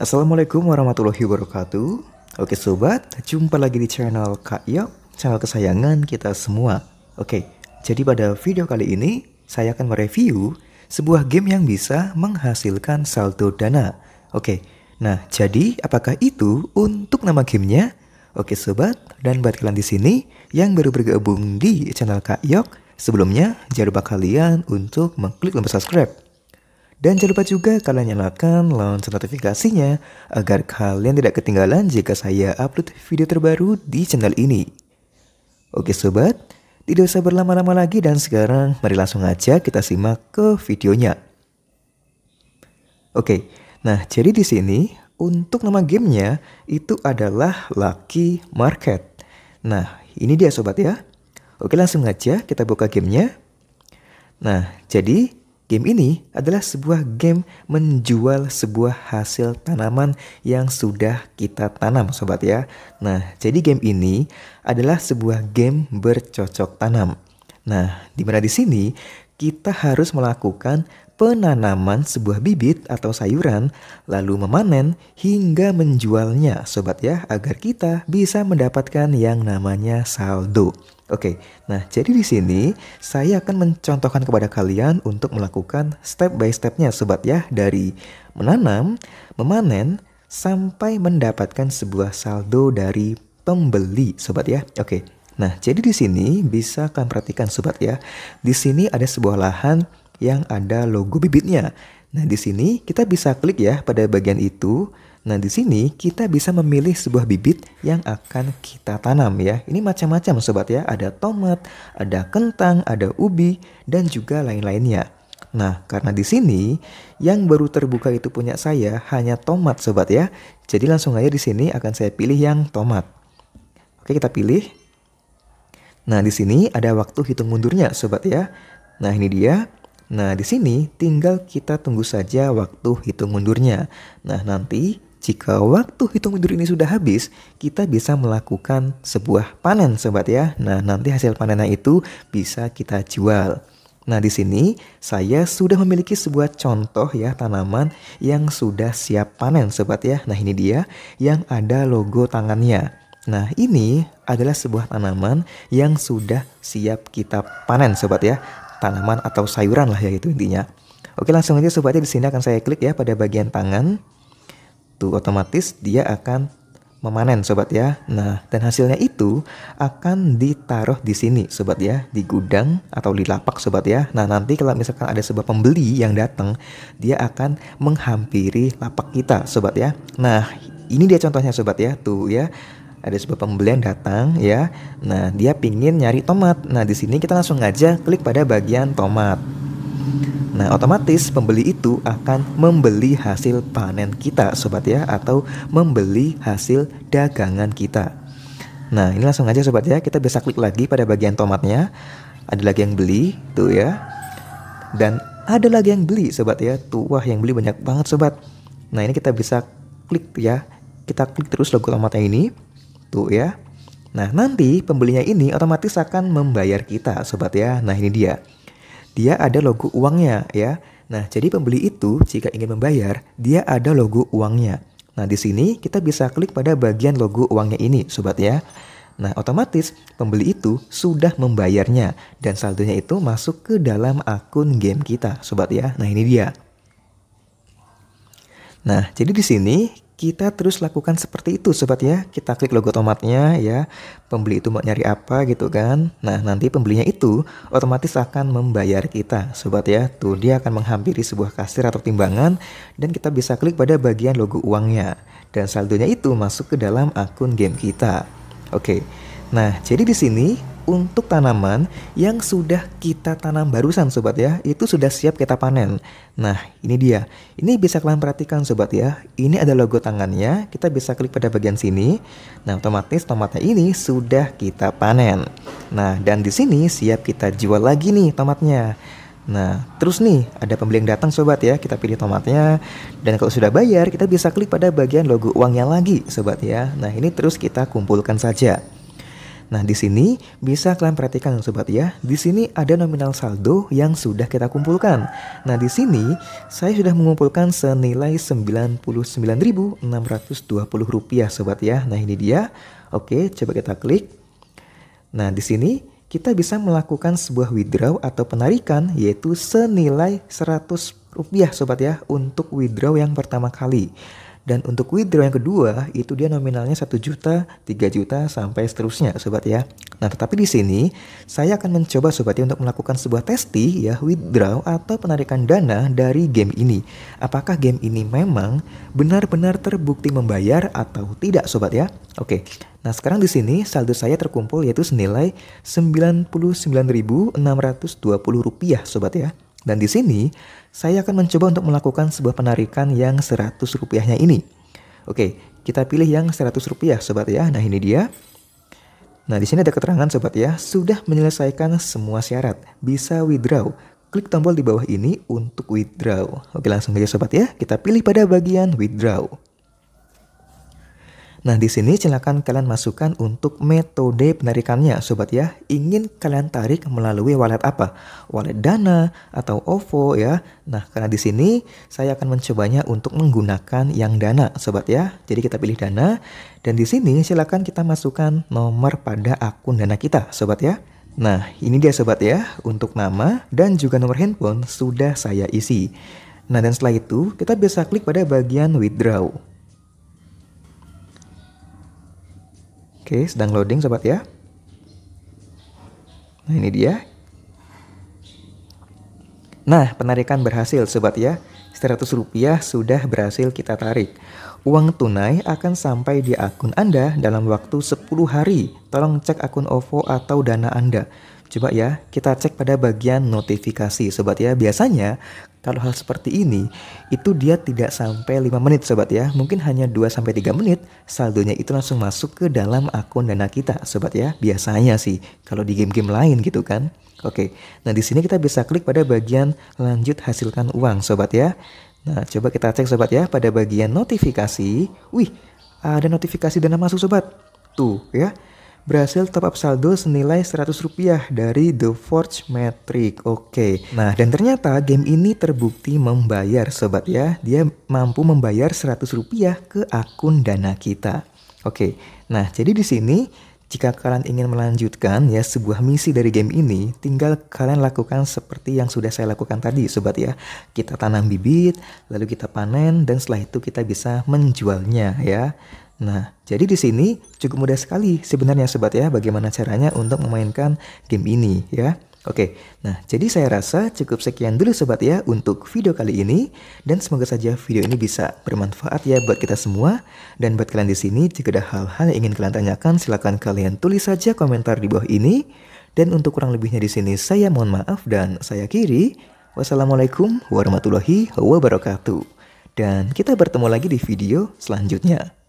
Assalamualaikum warahmatullahi wabarakatuh Oke sobat, jumpa lagi di channel Kak Yop Channel kesayangan kita semua Oke, jadi pada video kali ini Saya akan mereview sebuah game yang bisa menghasilkan saldo dana Oke, nah jadi apakah itu untuk nama gamenya? Oke sobat, dan buat kalian di sini yang baru bergabung di channel Kak Yok, sebelumnya jangan lupa kalian untuk mengklik tombol subscribe dan jangan lupa juga kalian nyalakan lonceng notifikasinya agar kalian tidak ketinggalan jika saya upload video terbaru di channel ini. Oke sobat, tidak usah berlama-lama lagi dan sekarang mari langsung aja kita simak ke videonya. Oke, nah jadi di sini untuk nama gamenya itu adalah Lucky Market. Nah, ini dia sobat ya. Oke langsung aja kita buka gamenya. Nah, jadi Game ini adalah sebuah game menjual sebuah hasil tanaman yang sudah kita tanam sobat ya. Nah, jadi game ini adalah sebuah game bercocok tanam. Nah, di mana di sini kita harus melakukan penanaman sebuah bibit atau sayuran lalu memanen hingga menjualnya sobat ya agar kita bisa mendapatkan yang namanya saldo. Oke, nah jadi di sini saya akan mencontohkan kepada kalian untuk melakukan step by stepnya sobat ya dari menanam, memanen, sampai mendapatkan sebuah saldo dari pembeli sobat ya. Oke, nah jadi di sini bisa kalian perhatikan sobat ya, di sini ada sebuah lahan yang ada logo bibitnya. Nah di sini kita bisa klik ya pada bagian itu Nah, di sini kita bisa memilih sebuah bibit yang akan kita tanam ya. Ini macam-macam sobat ya, ada tomat, ada kentang, ada ubi, dan juga lain-lainnya. Nah, karena di sini yang baru terbuka itu punya saya hanya tomat sobat ya. Jadi langsung aja di sini akan saya pilih yang tomat. Oke, kita pilih. Nah, di sini ada waktu hitung mundurnya sobat ya. Nah, ini dia. Nah, di sini tinggal kita tunggu saja waktu hitung mundurnya. Nah, nanti jika waktu hitung mundur ini sudah habis, kita bisa melakukan sebuah panen sobat ya. Nah, nanti hasil panennya itu bisa kita jual. Nah, di sini saya sudah memiliki sebuah contoh ya tanaman yang sudah siap panen sobat ya. Nah, ini dia yang ada logo tangannya. Nah, ini adalah sebuah tanaman yang sudah siap kita panen sobat ya. Tanaman atau sayuran lah ya itu intinya. Oke, langsung aja sobat ya di sini akan saya klik ya pada bagian tangan itu otomatis dia akan memanen sobat ya. Nah, dan hasilnya itu akan ditaruh di sini sobat ya, di gudang atau di lapak sobat ya. Nah, nanti kalau misalkan ada sebuah pembeli yang datang, dia akan menghampiri lapak kita sobat ya. Nah, ini dia contohnya sobat ya, tuh ya. Ada sebuah pembelian datang ya. Nah, dia pingin nyari tomat. Nah, di sini kita langsung aja klik pada bagian tomat. Nah, otomatis pembeli itu akan membeli hasil panen kita, sobat ya, atau membeli hasil dagangan kita. Nah, ini langsung aja sobat ya, kita bisa klik lagi pada bagian tomatnya. Ada lagi yang beli, tuh ya. Dan ada lagi yang beli sobat ya. Tuh, wah yang beli banyak banget sobat. Nah, ini kita bisa klik ya. Kita klik terus logo tomatnya ini. Tuh ya. Nah, nanti pembelinya ini otomatis akan membayar kita sobat ya. Nah, ini dia dia ada logo uangnya ya. Nah, jadi pembeli itu jika ingin membayar, dia ada logo uangnya. Nah, di sini kita bisa klik pada bagian logo uangnya ini, sobat ya. Nah, otomatis pembeli itu sudah membayarnya dan saldonya itu masuk ke dalam akun game kita, sobat ya. Nah, ini dia. Nah, jadi di sini kita terus lakukan seperti itu sobat ya. Kita klik logo tomatnya ya. Pembeli itu mau nyari apa gitu kan. Nah, nanti pembelinya itu otomatis akan membayar kita sobat ya. Tuh dia akan menghampiri sebuah kasir atau timbangan dan kita bisa klik pada bagian logo uangnya dan saldonya itu masuk ke dalam akun game kita. Oke. Nah, jadi di sini untuk tanaman yang sudah kita tanam barusan sobat ya, itu sudah siap kita panen. Nah, ini dia. Ini bisa kalian perhatikan sobat ya. Ini ada logo tangannya, kita bisa klik pada bagian sini. Nah, otomatis tomatnya ini sudah kita panen. Nah, dan di sini siap kita jual lagi nih tomatnya. Nah, terus nih ada pembeli yang datang sobat ya, kita pilih tomatnya dan kalau sudah bayar kita bisa klik pada bagian logo uangnya lagi sobat ya. Nah, ini terus kita kumpulkan saja. Nah, di sini bisa kalian perhatikan sobat ya. Di sini ada nominal saldo yang sudah kita kumpulkan. Nah, di sini saya sudah mengumpulkan senilai Rp99.620 sobat ya. Nah, ini dia. Oke, coba kita klik. Nah, di sini kita bisa melakukan sebuah withdraw atau penarikan yaitu senilai seratus rupiah sobat ya untuk withdraw yang pertama kali. Dan untuk withdraw yang kedua itu dia nominalnya 1 juta, 3 juta sampai seterusnya sobat ya. Nah, tetapi di sini saya akan mencoba sobat ya untuk melakukan sebuah testi ya withdraw atau penarikan dana dari game ini. Apakah game ini memang benar-benar terbukti membayar atau tidak sobat ya? Oke. Nah, sekarang di sini saldo saya terkumpul yaitu senilai Rp99.620 sobat ya. Dan di sini, saya akan mencoba untuk melakukan sebuah penarikan yang 100 rupiahnya ini. Oke, kita pilih yang 100 rupiah sobat ya. Nah ini dia. Nah di sini ada keterangan sobat ya, sudah menyelesaikan semua syarat, bisa withdraw. Klik tombol di bawah ini untuk withdraw. Oke langsung aja sobat ya, kita pilih pada bagian withdraw. Nah, di sini silakan kalian masukkan untuk metode penarikannya, sobat ya. Ingin kalian tarik melalui wallet apa? Wallet Dana atau OVO ya. Nah, karena di sini saya akan mencobanya untuk menggunakan yang Dana, sobat ya. Jadi kita pilih Dana dan di sini silakan kita masukkan nomor pada akun Dana kita, sobat ya. Nah, ini dia sobat ya, untuk nama dan juga nomor handphone sudah saya isi. Nah, dan setelah itu kita bisa klik pada bagian withdraw. Oke, sedang loading sobat ya. Nah, ini dia. Nah, penarikan berhasil sobat ya. 100 rupiah sudah berhasil kita tarik. Uang tunai akan sampai di akun Anda dalam waktu 10 hari. Tolong cek akun OVO atau dana Anda. Coba ya, kita cek pada bagian notifikasi sobat ya. Biasanya kalau hal seperti ini itu dia tidak sampai 5 menit sobat ya. Mungkin hanya 2 sampai 3 menit saldonya itu langsung masuk ke dalam akun Dana kita sobat ya. Biasanya sih kalau di game-game lain gitu kan. Oke. Nah, di sini kita bisa klik pada bagian lanjut hasilkan uang sobat ya. Nah, coba kita cek sobat ya pada bagian notifikasi. Wih, ada notifikasi dana masuk sobat. Tuh ya berhasil top up saldo senilai 100 rupiah dari The Forge Matrix. Oke. Nah, dan ternyata game ini terbukti membayar sobat ya. Dia mampu membayar 100 rupiah ke akun Dana kita. Oke. Nah, jadi di sini jika kalian ingin melanjutkan ya sebuah misi dari game ini, tinggal kalian lakukan seperti yang sudah saya lakukan tadi sobat ya. Kita tanam bibit, lalu kita panen dan setelah itu kita bisa menjualnya ya. Nah, jadi di sini cukup mudah sekali sebenarnya sobat ya bagaimana caranya untuk memainkan game ini ya. Oke, nah jadi saya rasa cukup sekian dulu sobat ya untuk video kali ini dan semoga saja video ini bisa bermanfaat ya buat kita semua dan buat kalian di sini jika ada hal-hal yang ingin kalian tanyakan silahkan kalian tulis saja komentar di bawah ini dan untuk kurang lebihnya di sini saya mohon maaf dan saya kiri wassalamualaikum warahmatullahi wabarakatuh dan kita bertemu lagi di video selanjutnya.